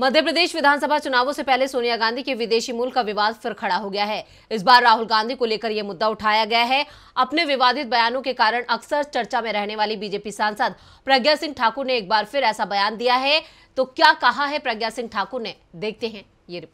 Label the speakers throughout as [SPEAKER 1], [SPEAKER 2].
[SPEAKER 1] मध्य प्रदेश विधानसभा चुनावों से पहले सोनिया गांधी के विदेशी मूल का विवाद फिर खड़ा हो गया है इस बार राहुल गांधी को लेकर यह मुद्दा उठाया गया है अपने विवादित बयानों के कारण अक्सर चर्चा में रहने वाली बीजेपी सांसद प्रज्ञा सिंह ठाकुर ने एक बार फिर ऐसा बयान दिया है तो क्या कहा है प्रज्ञा सिंह ठाकुर ने देखते हैं ये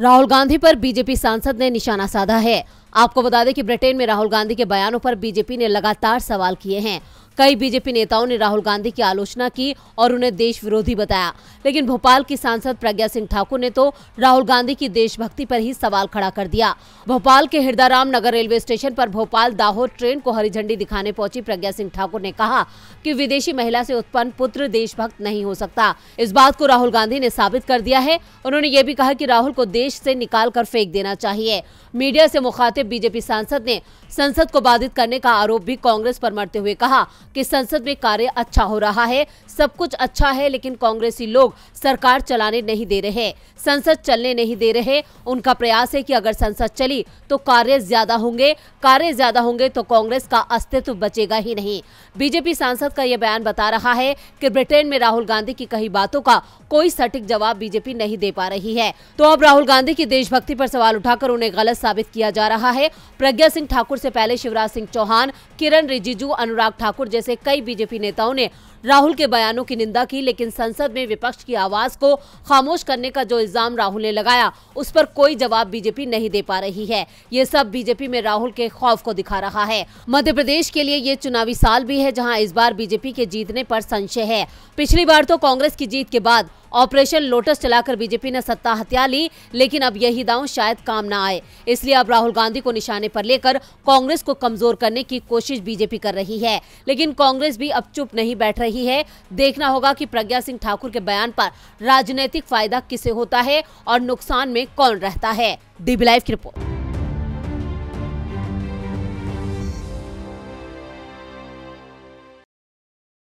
[SPEAKER 1] राहुल गांधी पर बीजेपी सांसद ने निशाना साधा है आपको बता दें कि ब्रिटेन में राहुल गांधी के बयानों पर बीजेपी ने लगातार सवाल किए हैं कई बीजेपी नेताओं ने राहुल गांधी की आलोचना की और उन्हें देश विरोधी बताया लेकिन भोपाल की सांसद प्रज्ञा सिंह ठाकुर ने तो राहुल गांधी की देशभक्ति पर ही सवाल खड़ा कर दिया भोपाल के हृदाराम नगर रेलवे स्टेशन पर भोपाल दाहोद ट्रेन को हरी झंडी दिखाने पहुंची प्रज्ञा सिंह ठाकुर ने कहा कि विदेशी महिला से उत्पन्न पुत्र देशभक्त नहीं हो सकता इस बात को राहुल गांधी ने साबित कर दिया है उन्होंने ये भी कहा की राहुल को देश से निकाल कर फेंक देना चाहिए मीडिया से मुखातिब कहते बीजेपी सांसद ने संसद को बाधित करने का आरोप भी कांग्रेस पर मरते हुए कहा कि संसद में कार्य अच्छा हो रहा है सब कुछ अच्छा है लेकिन कांग्रेसी लोग सरकार चलाने नहीं दे रहे संसद चलने नहीं दे रहे उनका प्रयास है की अगर संसद चली तो कार्य ज्यादा होंगे कार्य ज्यादा होंगे तो कांग्रेस का अस्तित्व बचेगा ही नहीं बीजेपी सांसद का यह बयान बता रहा है कि ब्रिटेन में राहुल गांधी की कही बातों का कोई सटीक जवाब बीजेपी नहीं दे पा रही है तो अब राहुल गांधी की देशभक्ति पर सवाल उठाकर उन्हें गलत साबित किया जा रहा रहा है प्रज्ञा सिंह ठाकुर से पहले शिवराज सिंह चौहान किरण रिजिजू अनुराग ठाकुर जैसे कई बीजेपी नेताओं ने राहुल के बयानों की निंदा की लेकिन संसद में विपक्ष की आवाज को खामोश करने का जो इल्जाम राहुल ने लगाया उस पर कोई जवाब बीजेपी नहीं दे पा रही है ये सब बीजेपी में राहुल के खौफ को दिखा रहा है मध्य प्रदेश के लिए ये चुनावी साल भी है जहां इस बार बीजेपी के जीतने पर संशय है पिछली बार तो कांग्रेस की जीत के बाद ऑपरेशन लोटस चलाकर बीजेपी ने सत्ता हत्या ली लेकिन अब यही दांव शायद काम न आए इसलिए अब राहुल गांधी को निशाने पर लेकर कांग्रेस को कमजोर करने की कोशिश बीजेपी कर रही है लेकिन कांग्रेस भी अब चुप नहीं बैठ रही है देखना होगा कि प्रज्ञा सिंह ठाकुर के बयान पर राजनीतिक फायदा किसे होता है और नुकसान में कौन रहता है डीबी लाइव की रिपोर्ट